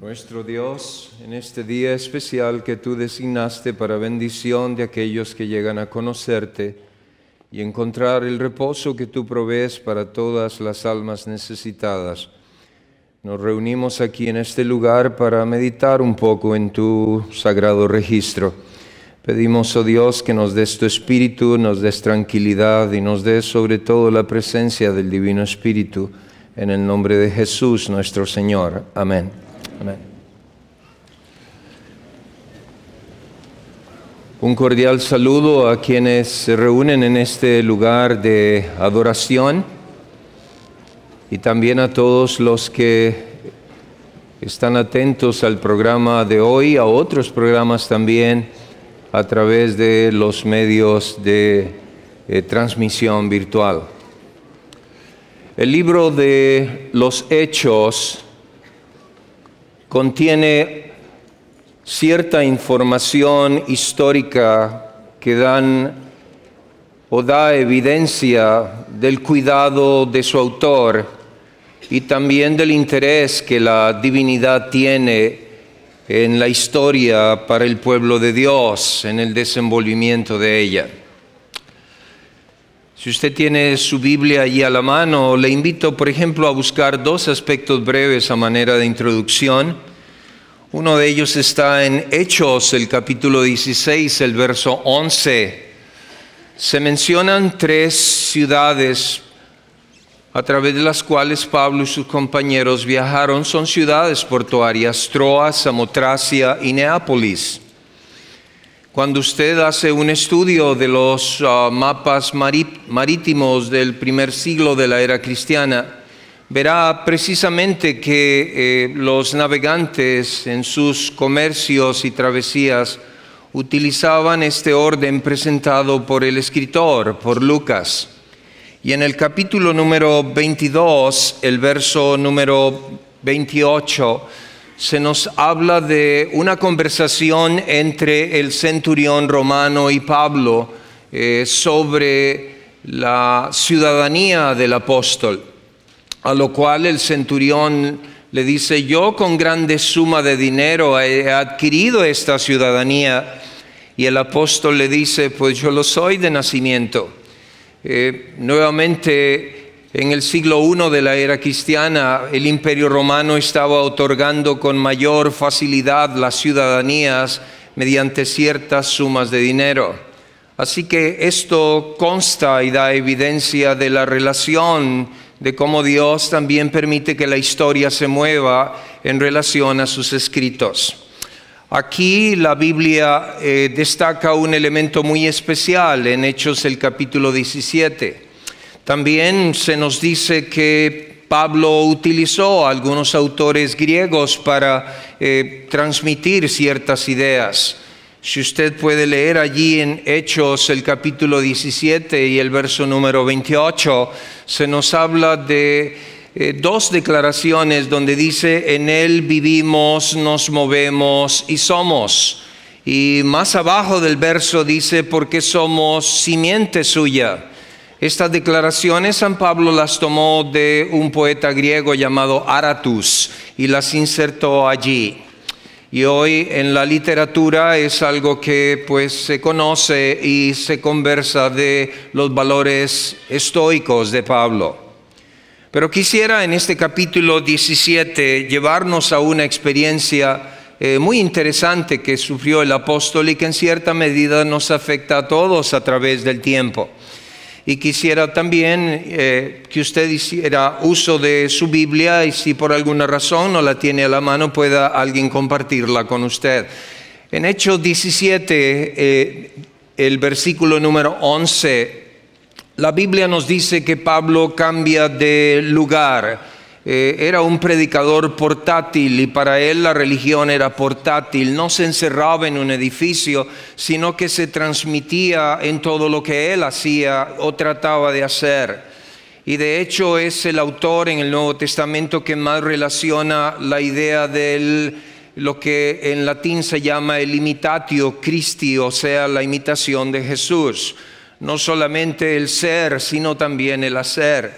Nuestro Dios, en este día especial que tú designaste para bendición de aquellos que llegan a conocerte y encontrar el reposo que tú provees para todas las almas necesitadas, nos reunimos aquí en este lugar para meditar un poco en tu sagrado registro. Pedimos, oh Dios, que nos des tu espíritu, nos des tranquilidad y nos des sobre todo la presencia del Divino Espíritu. En el nombre de Jesús nuestro Señor. Amén. Un cordial saludo a quienes se reúnen en este lugar de adoración y también a todos los que están atentos al programa de hoy, a otros programas también a través de los medios de eh, transmisión virtual. El libro de los Hechos contiene cierta información histórica que dan o da evidencia del cuidado de su autor y también del interés que la divinidad tiene en la historia para el pueblo de Dios, en el desenvolvimiento de ella. Si usted tiene su Biblia allí a la mano, le invito, por ejemplo, a buscar dos aspectos breves a manera de introducción. Uno de ellos está en Hechos, el capítulo 16, el verso 11. Se mencionan tres ciudades a través de las cuales Pablo y sus compañeros viajaron. Son ciudades portuarias, Troas, Samotracia y Neápolis. Cuando usted hace un estudio de los ah, mapas marítimos del primer siglo de la era cristiana, verá precisamente que eh, los navegantes en sus comercios y travesías utilizaban este orden presentado por el escritor, por Lucas. Y en el capítulo número 22, el verso número 28, se nos habla de una conversación entre el centurión romano y Pablo eh, sobre la ciudadanía del apóstol, a lo cual el centurión le dice, yo con grande suma de dinero he adquirido esta ciudadanía, y el apóstol le dice, pues yo lo soy de nacimiento. Eh, nuevamente, en el siglo I de la era cristiana, el imperio romano estaba otorgando con mayor facilidad las ciudadanías mediante ciertas sumas de dinero. Así que esto consta y da evidencia de la relación de cómo Dios también permite que la historia se mueva en relación a sus escritos. Aquí la Biblia eh, destaca un elemento muy especial en Hechos el capítulo 17. También se nos dice que Pablo utilizó a algunos autores griegos para eh, transmitir ciertas ideas. Si usted puede leer allí en Hechos el capítulo 17 y el verso número 28, se nos habla de eh, dos declaraciones donde dice, en Él vivimos, nos movemos y somos. Y más abajo del verso dice, porque somos simiente suya estas declaraciones San Pablo las tomó de un poeta griego llamado Aratus y las insertó allí. Y hoy en la literatura es algo que pues se conoce y se conversa de los valores estoicos de Pablo. Pero quisiera en este capítulo 17 llevarnos a una experiencia eh, muy interesante que sufrió el apóstol y que en cierta medida nos afecta a todos a través del tiempo y quisiera también eh, que usted hiciera uso de su Biblia y si por alguna razón no la tiene a la mano pueda alguien compartirla con usted. En Hechos 17, eh, el versículo número 11, la Biblia nos dice que Pablo cambia de lugar eh, era un predicador portátil y para él la religión era portátil. No se encerraba en un edificio, sino que se transmitía en todo lo que él hacía o trataba de hacer. Y de hecho es el autor en el Nuevo Testamento que más relaciona la idea de lo que en latín se llama el imitatio Christi, o sea, la imitación de Jesús. No solamente el ser, sino también el hacer.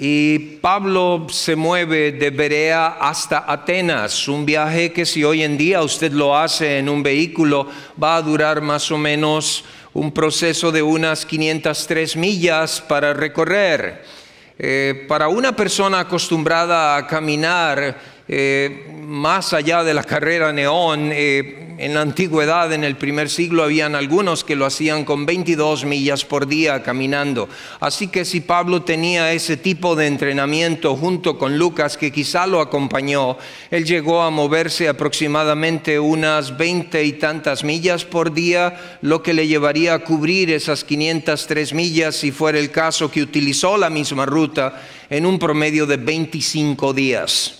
Y Pablo se mueve de Berea hasta Atenas, un viaje que si hoy en día usted lo hace en un vehículo va a durar más o menos un proceso de unas 503 millas para recorrer. Eh, para una persona acostumbrada a caminar, eh, más allá de la carrera neón, eh, en la antigüedad, en el primer siglo, habían algunos que lo hacían con 22 millas por día caminando. Así que si Pablo tenía ese tipo de entrenamiento junto con Lucas, que quizá lo acompañó, él llegó a moverse aproximadamente unas 20 y tantas millas por día, lo que le llevaría a cubrir esas 503 millas, si fuera el caso que utilizó la misma ruta, en un promedio de 25 días.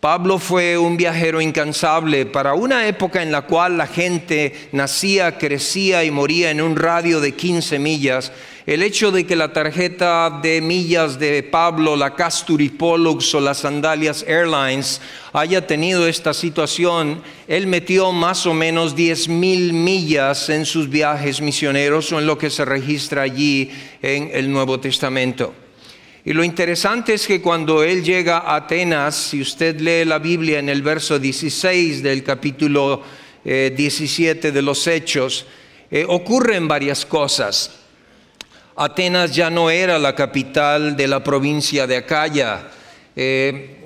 Pablo fue un viajero incansable para una época en la cual la gente nacía, crecía y moría en un radio de 15 millas. El hecho de que la tarjeta de millas de Pablo, la Casturi Pollux o las Sandalias Airlines haya tenido esta situación, él metió más o menos 10 mil millas en sus viajes misioneros o en lo que se registra allí en el Nuevo Testamento. Y lo interesante es que cuando él llega a Atenas, si usted lee la Biblia en el verso 16 del capítulo 17 eh, de los Hechos, eh, ocurren varias cosas. Atenas ya no era la capital de la provincia de Acaya. Eh,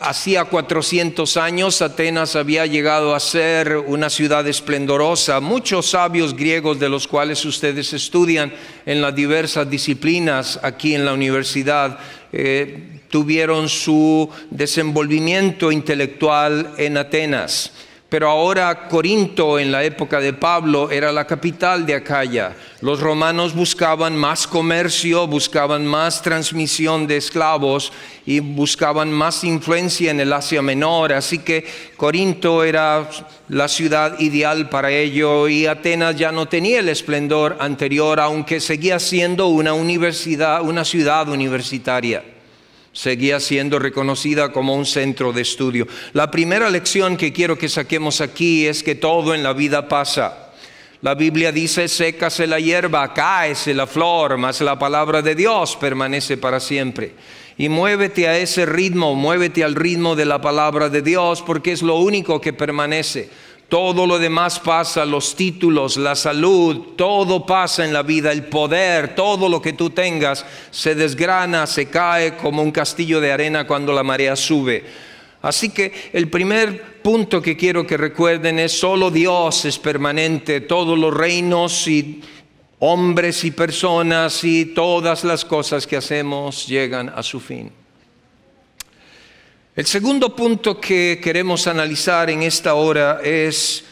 Hacía 400 años Atenas había llegado a ser una ciudad esplendorosa. Muchos sabios griegos de los cuales ustedes estudian en las diversas disciplinas aquí en la universidad eh, tuvieron su desenvolvimiento intelectual en Atenas. Pero ahora Corinto en la época de Pablo era la capital de Acaya. Los romanos buscaban más comercio, buscaban más transmisión de esclavos y buscaban más influencia en el Asia Menor. Así que Corinto era la ciudad ideal para ello y Atenas ya no tenía el esplendor anterior, aunque seguía siendo una universidad, una ciudad universitaria seguía siendo reconocida como un centro de estudio. La primera lección que quiero que saquemos aquí es que todo en la vida pasa. La Biblia dice, sécase la hierba, cáese la flor, mas la palabra de Dios permanece para siempre. Y muévete a ese ritmo, muévete al ritmo de la palabra de Dios, porque es lo único que permanece. Todo lo demás pasa, los títulos, la salud, todo pasa en la vida, el poder, todo lo que tú tengas se desgrana, se cae como un castillo de arena cuando la marea sube. Así que el primer punto que quiero que recuerden es solo Dios es permanente, todos los reinos y hombres y personas y todas las cosas que hacemos llegan a su fin. El segundo punto que queremos analizar en esta hora es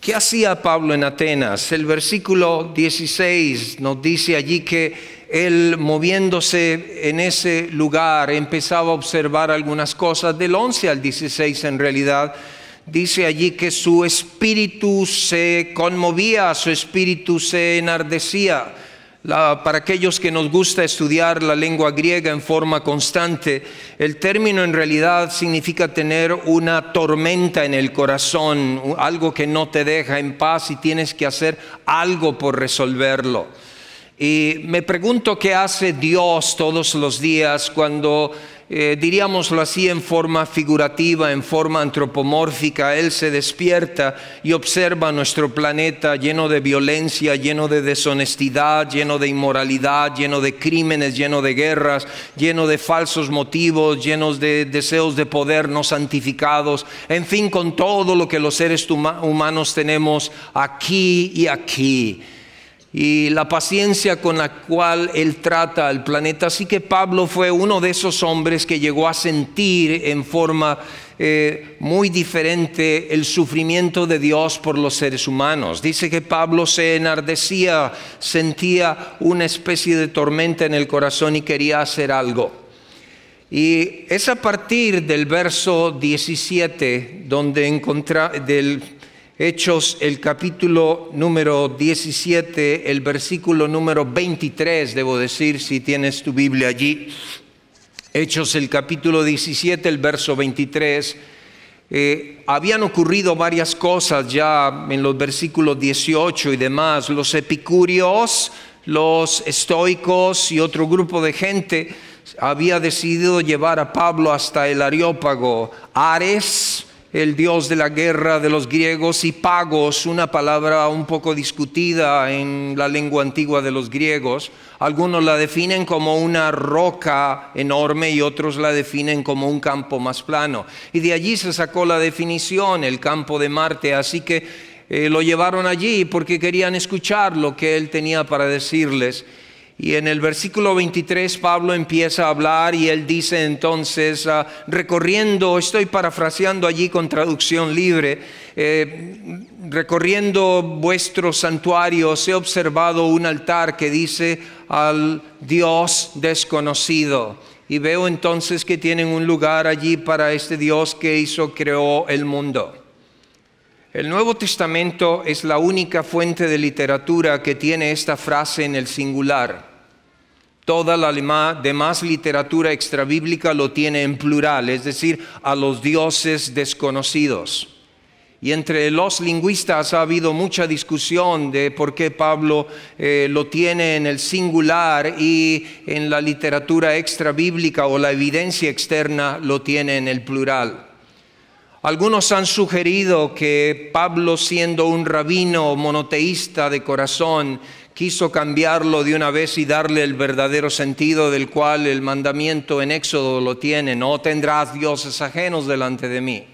qué hacía Pablo en Atenas. El versículo 16 nos dice allí que él moviéndose en ese lugar empezaba a observar algunas cosas del 11 al 16 en realidad. Dice allí que su espíritu se conmovía, su espíritu se enardecía para aquellos que nos gusta estudiar la lengua griega en forma constante, el término en realidad significa tener una tormenta en el corazón, algo que no te deja en paz y tienes que hacer algo por resolverlo. Y me pregunto qué hace Dios todos los días cuando eh, diríamoslo así, en forma figurativa, en forma antropomórfica, Él se despierta y observa nuestro planeta lleno de violencia, lleno de deshonestidad, lleno de inmoralidad, lleno de crímenes, lleno de guerras, lleno de falsos motivos, llenos de deseos de poder no santificados, en fin, con todo lo que los seres humanos tenemos aquí y aquí y la paciencia con la cual él trata al planeta. Así que Pablo fue uno de esos hombres que llegó a sentir en forma eh, muy diferente el sufrimiento de Dios por los seres humanos. Dice que Pablo se enardecía, sentía una especie de tormenta en el corazón y quería hacer algo. Y es a partir del verso 17 donde encontra, del Hechos el capítulo número 17, el versículo número 23, debo decir, si tienes tu Biblia allí. Hechos el capítulo 17, el verso 23. Eh, habían ocurrido varias cosas ya en los versículos 18 y demás. Los epicúreos, los estoicos y otro grupo de gente había decidido llevar a Pablo hasta el Areópago. Ares, el dios de la guerra de los griegos, y pagos, una palabra un poco discutida en la lengua antigua de los griegos. Algunos la definen como una roca enorme y otros la definen como un campo más plano. Y de allí se sacó la definición, el campo de Marte, así que eh, lo llevaron allí porque querían escuchar lo que él tenía para decirles. Y en el versículo 23 Pablo empieza a hablar y él dice entonces, ah, recorriendo, estoy parafraseando allí con traducción libre, eh, recorriendo vuestros santuarios he observado un altar que dice al Dios desconocido. Y veo entonces que tienen un lugar allí para este Dios que hizo, creó el mundo. El Nuevo Testamento es la única fuente de literatura que tiene esta frase en el singular. Toda la demás literatura extrabíblica lo tiene en plural, es decir, a los dioses desconocidos. Y entre los lingüistas ha habido mucha discusión de por qué Pablo eh, lo tiene en el singular y en la literatura extrabíblica o la evidencia externa lo tiene en el plural. Algunos han sugerido que Pablo, siendo un rabino monoteísta de corazón, quiso cambiarlo de una vez y darle el verdadero sentido del cual el mandamiento en Éxodo lo tiene, no tendrás dioses ajenos delante de mí.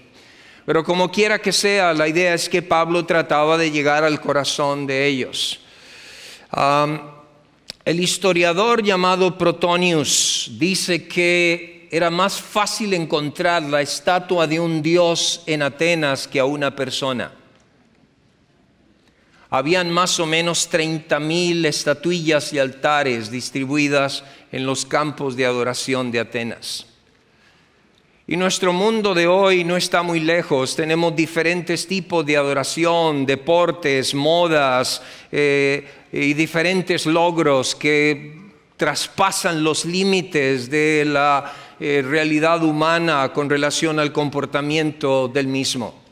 Pero como quiera que sea, la idea es que Pablo trataba de llegar al corazón de ellos. el historiador llamado Protonius dice que era más fácil encontrar la estatua de un dios en Atenas que a una persona habían más o menos 30.000 estatuillas y altares distribuidas en los campos de adoración de Atenas. Y nuestro mundo de hoy no está muy lejos. Tenemos diferentes tipos de adoración, deportes, modas eh, y diferentes logros que traspasan los límites de la eh, realidad humana con relación al comportamiento del mismo.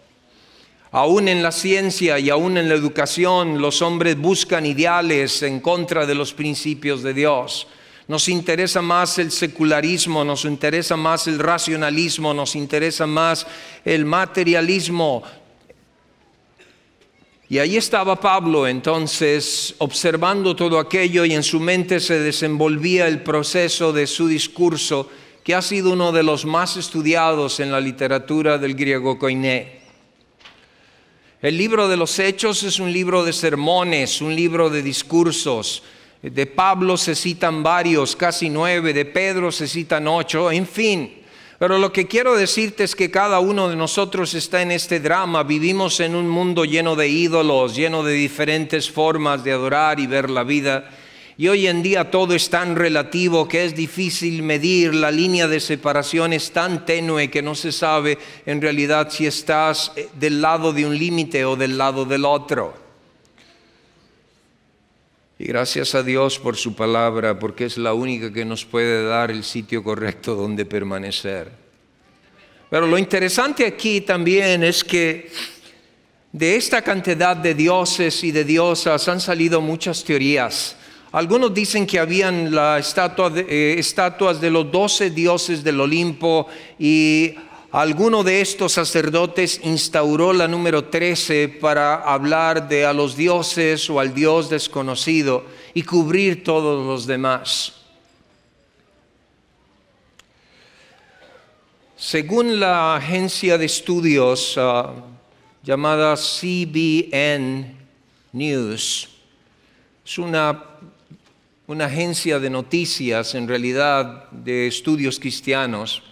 Aún en la ciencia y aún en la educación los hombres buscan ideales en contra de los principios de Dios. Nos interesa más el secularismo, nos interesa más el racionalismo, nos interesa más el materialismo. Y ahí estaba Pablo entonces observando todo aquello y en su mente se desenvolvía el proceso de su discurso que ha sido uno de los más estudiados en la literatura del griego coiné. El libro de los Hechos es un libro de sermones, un libro de discursos. De Pablo se citan varios, casi nueve, de Pedro se citan ocho, en fin. Pero lo que quiero decirte es que cada uno de nosotros está en este drama. Vivimos en un mundo lleno de ídolos, lleno de diferentes formas de adorar y ver la vida. Y hoy en día todo es tan relativo que es difícil medir, la línea de separación es tan tenue que no se sabe en realidad si estás eh, del lado de un límite o del lado del otro. Y gracias a Dios por su palabra, porque es la única que nos puede dar el sitio correcto donde permanecer. Pero lo interesante aquí también es que de esta cantidad de dioses y de diosas han salido muchas teorías algunos dicen que habían la eh, estatuas de los doce dioses del Olimpo y alguno de estos sacerdotes instauró la número 13 para hablar de a los dioses o al dios desconocido y cubrir todos los demás. Según la agencia de estudios ah, llamada CBN News, es una una agencia de noticias, en realidad de estudios cristianos,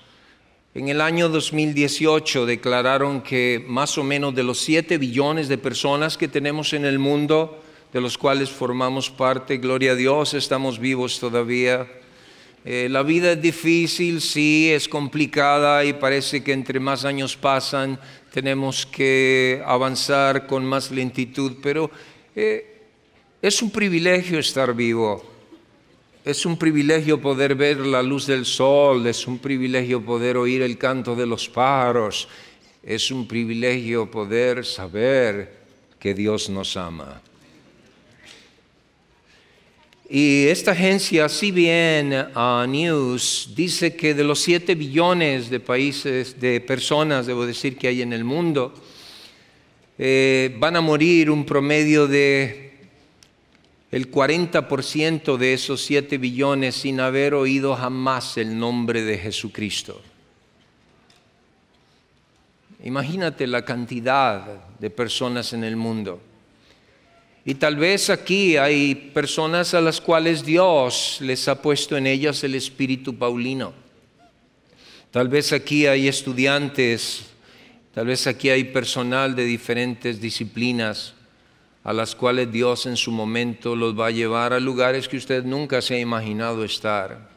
en el año 2018 declararon que más o menos de los 7 billones de personas que tenemos en el mundo, de los cuales formamos parte, gloria a Dios, estamos vivos todavía. Eh, la vida es difícil, sí, es complicada y parece que entre más años pasan tenemos que avanzar con más lentitud, pero eh, es un privilegio estar vivo. Es un privilegio poder ver la luz del sol, es un privilegio poder oír el canto de los pájaros, es un privilegio poder saber que Dios nos ama. Y esta agencia bien a uh, News dice que de los 7 billones de países, de personas, debo decir, que hay en el mundo, eh, van a morir un promedio de el 40% de esos 7 billones sin haber oído jamás el nombre de Jesucristo. Imagínate la cantidad de personas en el mundo. Y tal vez aquí hay personas a las cuales Dios les ha puesto en ellas el espíritu paulino. Tal vez aquí hay estudiantes, tal vez aquí hay personal de diferentes disciplinas a las cuales Dios en su momento los va a llevar a lugares que usted nunca se ha imaginado estar.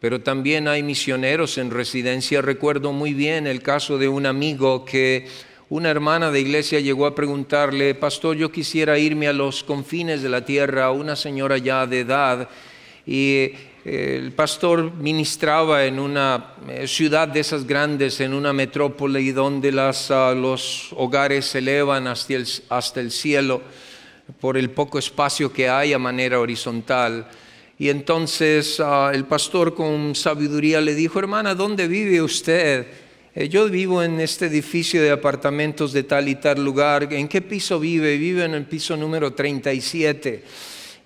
Pero también hay misioneros en residencia. Recuerdo muy bien el caso de un amigo que una hermana de iglesia llegó a preguntarle, pastor, yo quisiera irme a los confines de la tierra, una señora ya de edad, y el pastor ministraba en una eh, ciudad de esas grandes, en una metrópole y donde ah, los hogares se elevan hasta el, cielo por el poco espacio que hay a manera horizontal. Y entonces ah, el pastor con sabiduría le dijo, hermana, ¿dónde vive usted? Eh, yo vivo en este edificio de apartamentos de tal y tal lugar. ¿En qué piso vive? Vive en el piso número 37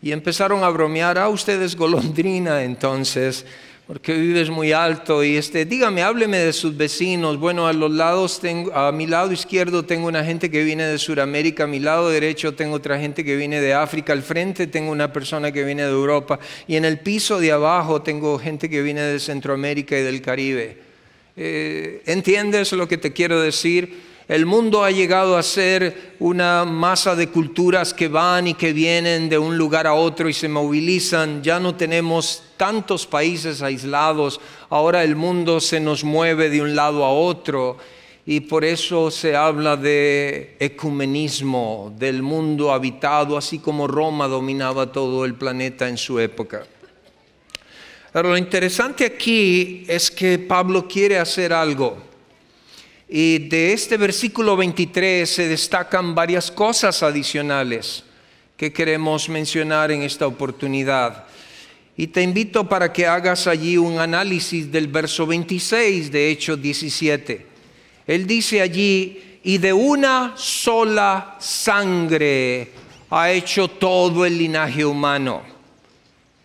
y empezaron a bromear, ah, ustedes golondrina entonces, porque vives muy alto y este, dígame, hábleme de sus vecinos. Bueno, a los lados tengo, a mi lado izquierdo tengo una gente que viene de Sudamérica, a mi lado derecho tengo otra gente que viene de África, al frente tengo una persona que viene de Europa y en el piso de abajo tengo gente que viene de Centroamérica y del Caribe. Eh, ¿Entiendes lo que te quiero decir? El mundo ha llegado a ser una masa de culturas que van y que vienen de un lugar a otro y se movilizan. Ya no tenemos tantos países aislados. Ahora el mundo se nos mueve de un lado a otro y por eso se habla de ecumenismo, del mundo habitado, así como Roma dominaba todo el planeta en su época. lo interesante aquí es que Pablo quiere hacer algo. Y de este versículo 23 se destacan varias cosas adicionales que queremos mencionar en esta oportunidad. Y te invito para que hagas allí un análisis del verso 26 de Hechos 17. Él dice allí, y de una sola sangre ha hecho todo el linaje humano.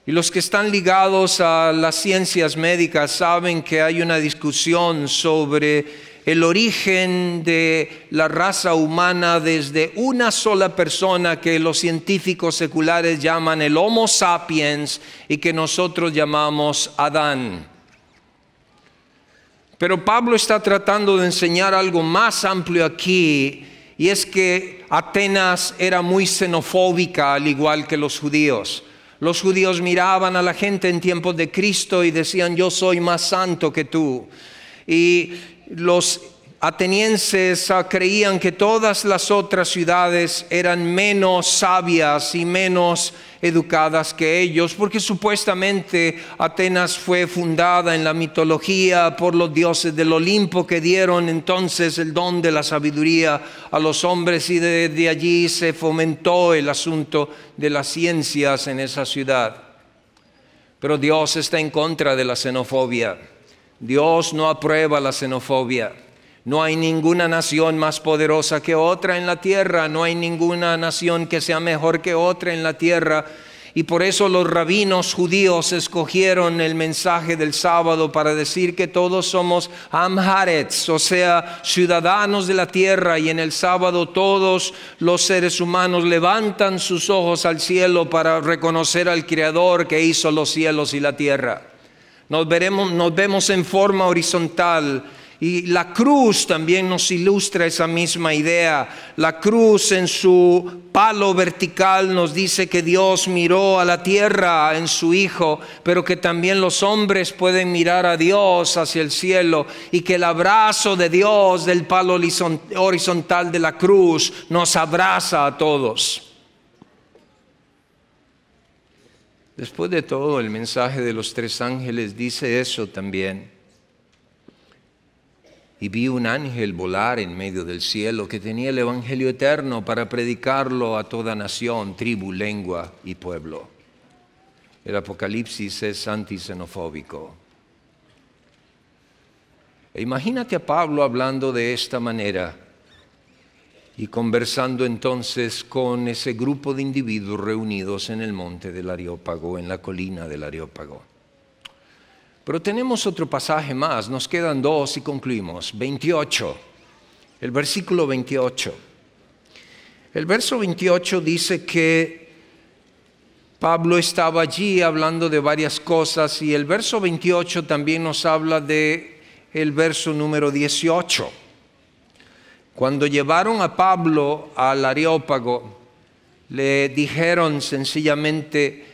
Y los que están ligados a las ciencias médicas saben que hay una discusión sobre el origen de la raza humana desde una sola persona que los científicos seculares llaman el Homo sapiens y que nosotros llamamos Adán. Pero Pablo está tratando de enseñar algo más amplio aquí y es que Atenas era muy xenofóbica al igual que los judíos. Los judíos miraban a la gente en tiempos de Cristo y decían, yo soy más santo que tú. Y los atenienses ah, creían que todas las otras ciudades eran menos sabias y menos educadas que ellos, porque supuestamente Atenas fue fundada en la mitología por los dioses del Olimpo que dieron entonces el don de la sabiduría a los hombres y desde allí se fomentó el asunto de las ciencias en esa ciudad. Pero Dios está en contra de la xenofobia. Dios no aprueba la xenofobia. No hay ninguna nación más poderosa que otra en la tierra, no hay ninguna nación que sea mejor que otra en la tierra. Y por eso los rabinos judíos escogieron el mensaje del sábado para decir que todos somos amharets, o sea, ciudadanos de la tierra, y en el sábado todos los seres humanos levantan sus ojos al cielo para reconocer al Creador que hizo los cielos y la tierra. Nos, veremos, nos vemos en forma horizontal. Y la cruz también nos ilustra esa misma idea. La cruz en su palo vertical nos dice que Dios miró a la tierra en su Hijo, pero que también los hombres pueden mirar a Dios hacia el cielo y que el abrazo de Dios del palo horizontal de la cruz nos abraza a todos. Después de todo, el mensaje de los tres ángeles dice eso también. Y vi un ángel volar en medio del cielo que tenía el Evangelio eterno para predicarlo a toda nación, tribu, lengua y pueblo. El Apocalipsis es antisenofóbico. E imagínate a Pablo hablando de esta manera y conversando entonces con ese grupo de individuos reunidos en el monte del Areópago, en la colina del Areópago. Pero tenemos otro pasaje más, nos quedan dos y concluimos. 28, el versículo 28. El verso 28 dice que Pablo estaba allí hablando de varias cosas y el verso 28 también nos habla de el verso número 18 cuando llevaron a Pablo al Areópago, le dijeron sencillamente,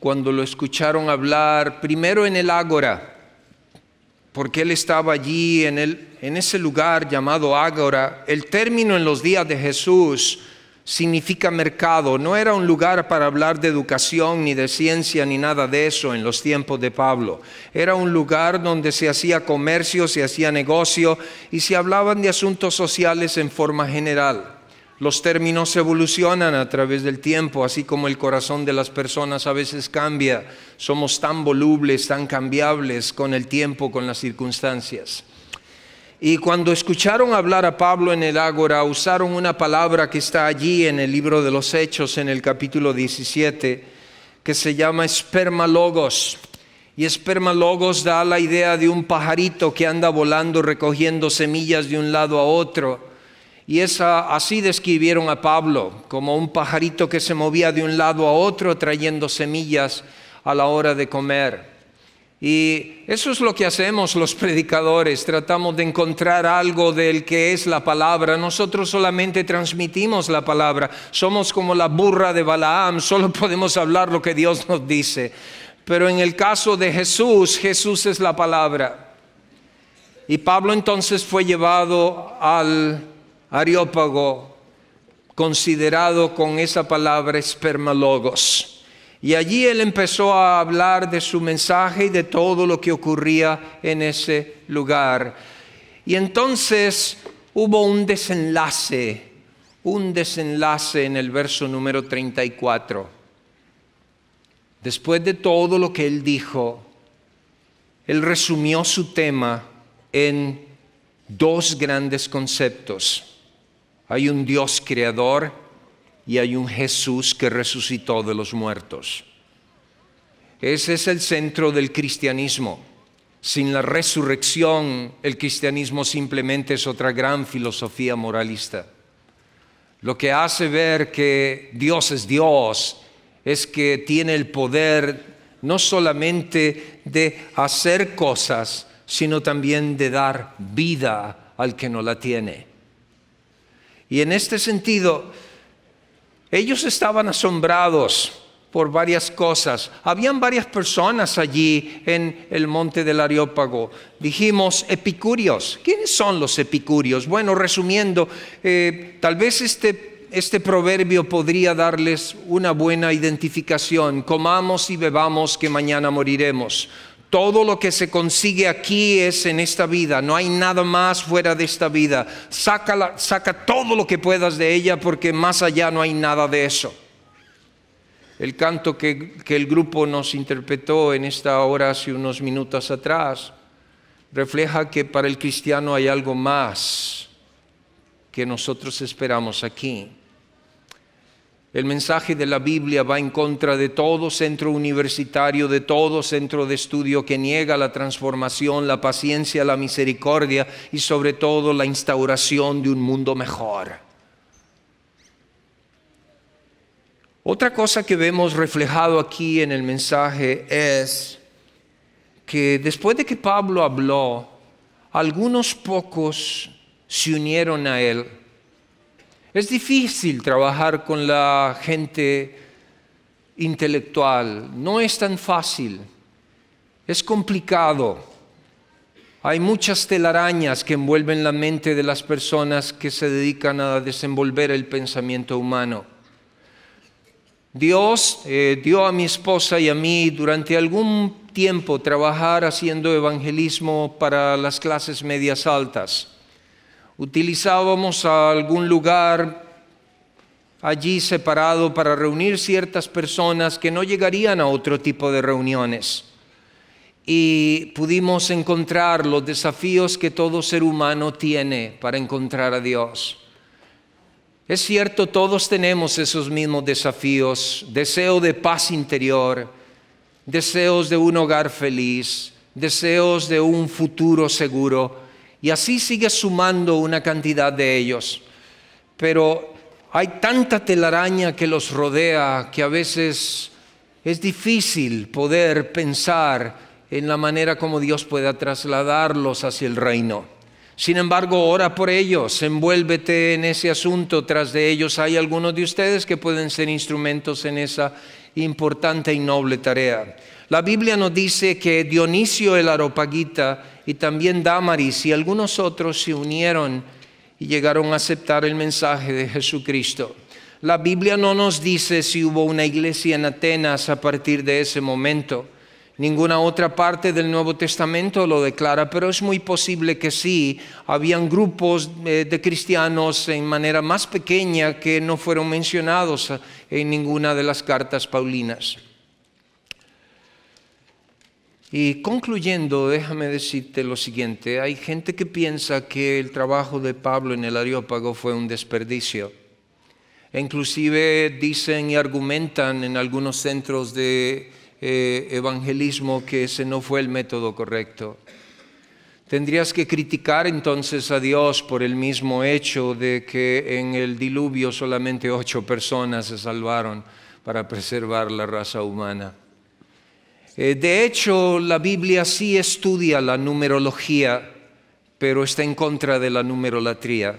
cuando lo escucharon hablar, primero en el Ágora, porque él estaba allí en, en ese lugar llamado Ágora. El término en los días de Jesús significa mercado, no era un lugar para hablar de educación ni de ciencia ni nada de eso en los tiempos de Pablo. Era un lugar donde se hacía comercio, se hacía negocio y se hablaban de asuntos sociales en forma general. Los términos evolucionan a través del tiempo, así como el corazón de las personas a veces cambia. Somos tan volubles, tan cambiables con el tiempo, con las circunstancias. Y cuando escucharon hablar a Pablo en el ágora, usaron una palabra que está allí en el libro de los Hechos, en el capítulo 17, que se llama espermalogos. Y espermalogos da la idea de un pajarito que anda volando recogiendo semillas de un lado a otro. Y así describieron a Pablo, como un pajarito que se movía de un lado a otro trayendo semillas a la hora de comer. Y eso es lo que hacemos los predicadores, tratamos de encontrar algo del que es la palabra. Nosotros solamente transmitimos la palabra, somos como la burra de Balaam, solo podemos hablar lo que Dios nos dice. Pero en el caso de Jesús, Jesús es la palabra. Y Pablo entonces fue llevado al Areópago, considerado con esa palabra espermalogos y allí él empezó a hablar de su mensaje y de todo lo que ocurría en ese lugar. Y entonces hubo un desenlace, un desenlace en el verso número 34. Después de todo lo que él dijo, él resumió su tema en dos grandes conceptos. Hay un Dios creador y hay un Jesús que resucitó de los muertos. Ese es el centro del cristianismo. Sin la resurrección, el cristianismo simplemente es otra gran filosofía moralista. Lo que hace ver que Dios es Dios es que tiene el poder no solamente de hacer cosas, sino también de dar vida al que no la tiene. Y en este sentido, ellos estaban asombrados por varias cosas. Habían varias personas allí en el monte del Areópago. Dijimos epicúreos. ¿Quiénes son los epicúreos? Bueno, resumiendo, eh, tal vez este, este proverbio podría darles una buena identificación. Comamos y bebamos que mañana moriremos. Todo lo que se consigue aquí es en esta vida, no hay nada más fuera de esta vida. saca todo lo que puedas de ella porque más allá no hay nada de eso. El canto que, que el grupo nos interpretó en esta hora hace unos minutos atrás refleja que para el cristiano hay algo más que nosotros esperamos aquí. El mensaje de la Biblia va en contra de todo centro universitario, de todo centro de estudio que niega la transformación, la paciencia, la misericordia y sobre todo la instauración de un mundo mejor. Otra cosa que vemos reflejado aquí en el mensaje es que después de que Pablo habló, algunos pocos se unieron a él es difícil trabajar con la gente intelectual, no es tan fácil, es complicado. Hay muchas telarañas que envuelven la mente de las personas que se dedican a desenvolver el pensamiento humano. Dios eh, dio a mi esposa y a mí durante algún tiempo trabajar haciendo evangelismo para las clases medias altas utilizábamos algún lugar allí separado para reunir ciertas personas que no llegarían a otro tipo de reuniones. Y pudimos encontrar los desafíos que todo ser humano tiene para encontrar a Dios. Es cierto, todos tenemos esos mismos desafíos, deseo de paz interior, deseos de un hogar feliz, deseos de un futuro seguro, y así sigue sumando una cantidad de ellos. Pero hay tanta telaraña que los rodea que a veces es difícil poder pensar en la manera como Dios pueda trasladarlos hacia el reino. Sin embargo, ora por ellos, envuélvete en ese asunto, tras de ellos hay algunos de ustedes que pueden ser instrumentos en esa importante y noble tarea. La Biblia nos dice que Dionisio el Aropaguita y también Damaris y algunos otros se unieron y llegaron a aceptar el mensaje de Jesucristo. La Biblia no nos dice si hubo una iglesia en Atenas a partir de ese momento. Ninguna otra parte del Nuevo Testamento lo declara, pero es muy posible que sí. Habían grupos eh, de cristianos en manera más pequeña que no fueron mencionados en ninguna de las cartas paulinas. Y concluyendo, déjame decirte lo siguiente, hay gente que piensa que el trabajo de Pablo en el Areópago fue un desperdicio. E inclusive dicen y argumentan en algunos centros de eh, evangelismo que ese no fue el método correcto. Tendrías que criticar entonces a Dios por el mismo hecho de que en el diluvio solamente ocho personas se salvaron para preservar la raza humana. Eh, de hecho, la Biblia sí estudia la numerología, pero está en contra de la numerolatría.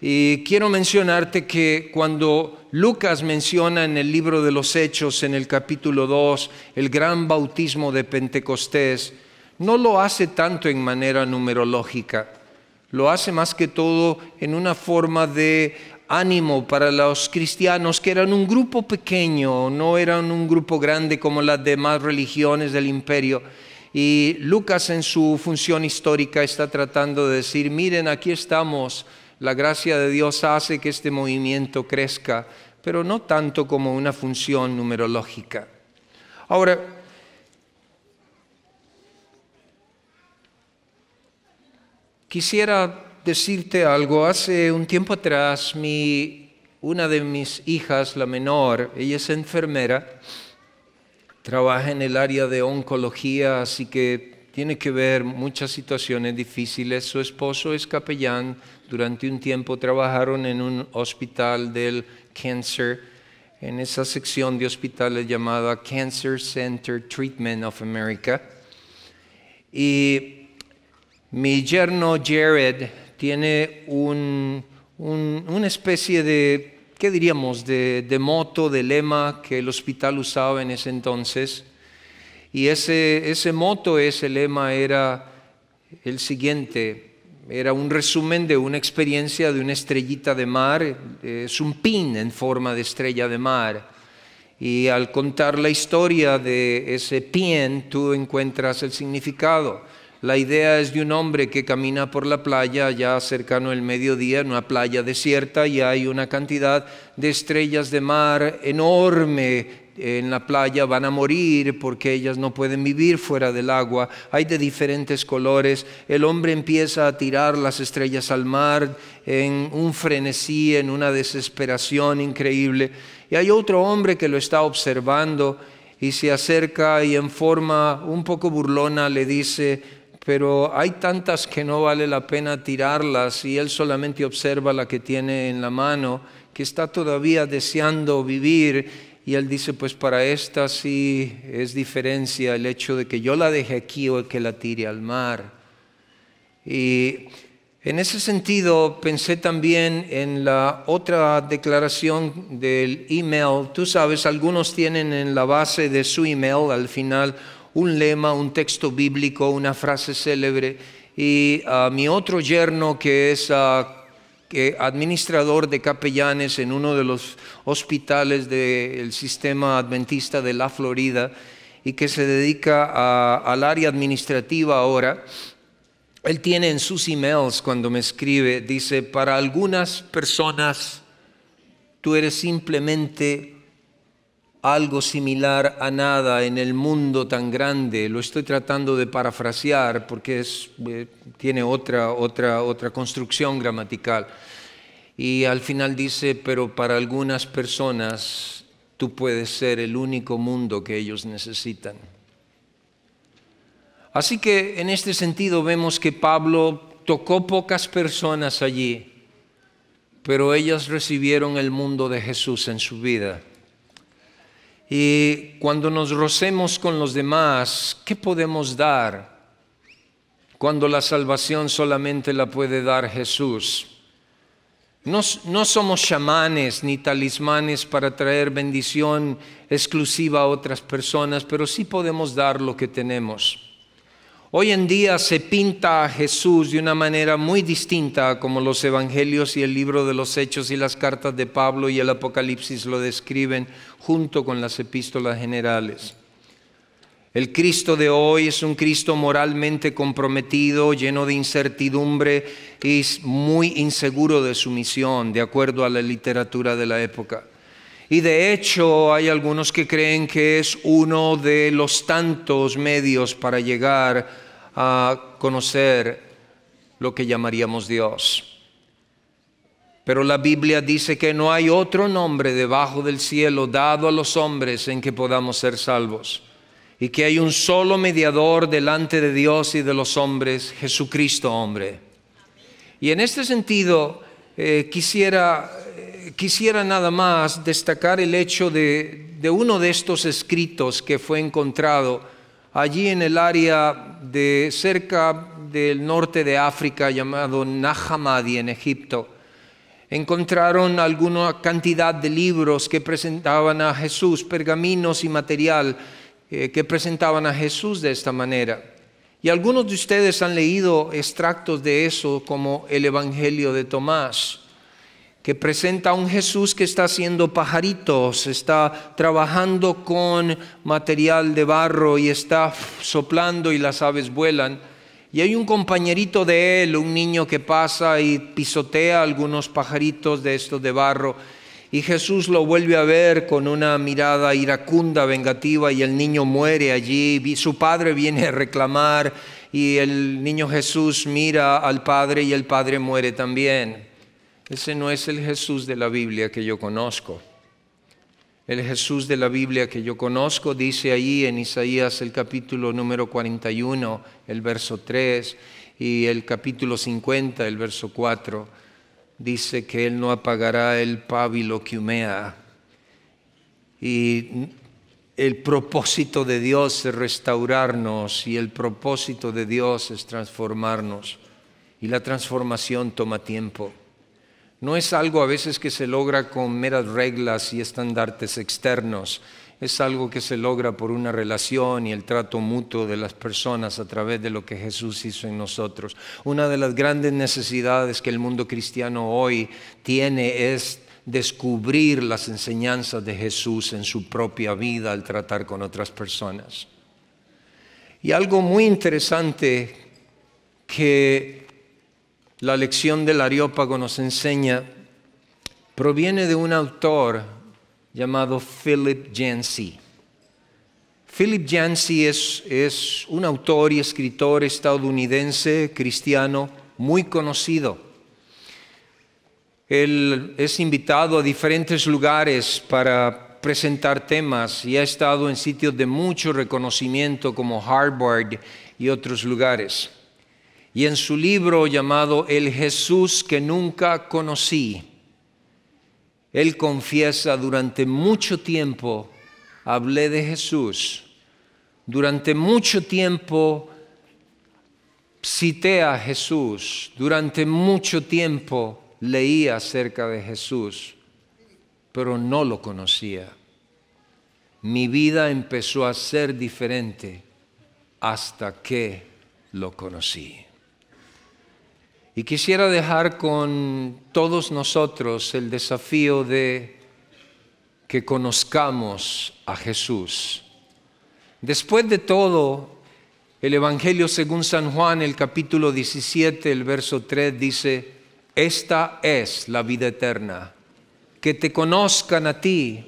Y quiero mencionarte que cuando Lucas menciona en el libro de los Hechos, en el capítulo 2, el gran bautismo de Pentecostés, no lo hace tanto en manera numerológica, lo hace más que todo en una forma de ánimo para los cristianos, que eran un grupo pequeño, no eran un grupo grande como las demás religiones del imperio. Y Lucas en su función histórica está tratando de decir, miren, aquí estamos, la gracia de Dios hace que este movimiento crezca, pero no tanto como una función numerológica. Ahora, quisiera decirte algo. Hace un tiempo atrás, mi, una de mis hijas, la menor, ella es enfermera, trabaja en el área de oncología, así que tiene que ver muchas situaciones difíciles. Su esposo es capellán, durante un tiempo trabajaron en un hospital del cáncer, en esa sección de hospitales llamada Cancer Center Treatment of America. Y mi yerno Jared tiene una especie de, ¿qué diríamos?, de, moto, de lema que el hospital usaba en ese entonces. Y ese moto, ese lema era el siguiente, era un resumen de una experiencia de una estrellita de mar, es un pin en forma de estrella de mar. Y al contar la historia de ese pin, tú encuentras el significado. La idea es de un hombre que camina por la playa ya cercano al mediodía, en una playa desierta, y hay una cantidad de estrellas de mar enorme en la playa van a morir porque ellas no pueden vivir fuera del agua. Hay de diferentes colores. El hombre empieza a tirar las estrellas al mar en un frenesí, en una desesperación increíble. Y hay otro hombre que lo está observando y se acerca y en forma un poco burlona le dice, pero hay tantas que no vale la pena tirarlas y él solamente observa la que tiene en la mano, que está todavía deseando vivir y él dice, pues para esta sí es diferencia el hecho de que yo la deje aquí o que la tire al mar. Y en ese sentido pensé también en la otra declaración del email. Tú sabes, algunos tienen en la base de su email al final un lema, un texto bíblico, una frase célebre. Y a ah, mi otro yerno, que es ah, que administrador de capellanes en uno de los hospitales del sistema adventista de la Florida y que se dedica ah, al área administrativa ahora, él tiene en sus emails cuando me escribe, dice, para algunas personas tú eres simplemente algo similar a nada en el mundo tan grande. Lo estoy tratando de parafrasear porque eh, tiene otra, otra, otra construcción gramatical. Y al final dice, pero para algunas personas tú puedes ser el único mundo que ellos necesitan. Así que en este sentido vemos que Pablo tocó pocas personas allí, pero ellas recibieron el mundo de Jesús en su vida. Y cuando nos rocemos con los demás, ¿qué podemos dar? Cuando la salvación solamente la puede dar Jesús. No, somos chamanes ni talismanes para traer bendición exclusiva a otras personas, pero sí podemos dar lo que tenemos. Hoy en día se pinta a Jesús de una manera muy distinta como los evangelios y el libro de los hechos y las cartas de Pablo y el Apocalipsis lo describen junto con las epístolas generales. El Cristo de hoy es un Cristo moralmente comprometido, lleno de incertidumbre y muy inseguro de su misión, de acuerdo a la literatura de la época. Y de hecho hay algunos que creen que es uno de los tantos medios para llegar a conocer lo que llamaríamos Dios. Pero la Biblia dice que no hay otro nombre debajo del cielo dado a los hombres en que podamos ser salvos. Y que hay un solo mediador delante de Dios y de los hombres, Jesucristo hombre. Y en este sentido, eh, quisiera quisiera nada más destacar el hecho de, uno de estos escritos que fue encontrado allí en el área de cerca del norte de África llamado Nahamadi en Egipto. Encontraron alguna cantidad de libros que presentaban a Jesús, pergaminos y material eh, que presentaban a Jesús de esta manera. Y algunos de ustedes han leído extractos de eso como el Evangelio de Tomás que presenta a un Jesús que está haciendo pajaritos, está trabajando con material de barro y está soplando y las aves vuelan. Y hay un compañerito de él, un niño que pasa y pisotea algunos pajaritos de estos de barro. Y Jesús lo vuelve a ver con una mirada iracunda, vengativa, y el niño muere allí. su padre viene a reclamar y el niño Jesús mira al padre y el padre muere también. Ese no es el Jesús de la Biblia que yo conozco. El Jesús de la Biblia que yo conozco dice ahí en Isaías el capítulo número 41, el verso 3, y el capítulo 50, el verso 4, dice que Él no apagará el pábilo que humea. Y el propósito de Dios es restaurarnos y el propósito de Dios es transformarnos. Y la transformación toma tiempo. No es algo a veces que se logra con meras reglas y estandartes externos. Es algo que se logra por una relación y el trato mutuo de las personas a través de lo que Jesús hizo en nosotros. Una de las grandes necesidades que el mundo cristiano hoy tiene es descubrir las enseñanzas de Jesús en su propia vida al tratar con otras personas. Y algo muy interesante que la lección del Areópago nos enseña proviene de un autor llamado Philip Yancey. Philip Yancey es, es un autor y escritor estadounidense cristiano muy conocido. Él es invitado a diferentes lugares para presentar temas y ha estado en sitios de mucho reconocimiento como Harvard y otros lugares y en su libro llamado El Jesús que nunca conocí, él confiesa durante mucho tiempo, hablé de Jesús, durante mucho tiempo cité a Jesús, durante mucho tiempo leí acerca de Jesús, pero no lo conocía. Mi vida empezó a ser diferente hasta que lo conocí. Y quisiera dejar con todos nosotros el desafío de que conozcamos a Jesús. Después de todo, el Evangelio según San Juan, el capítulo 17, el verso 3 dice, esta es la vida eterna, que te conozcan a ti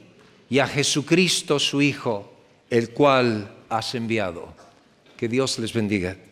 y a Jesucristo su Hijo, el cual has enviado. Que Dios les bendiga.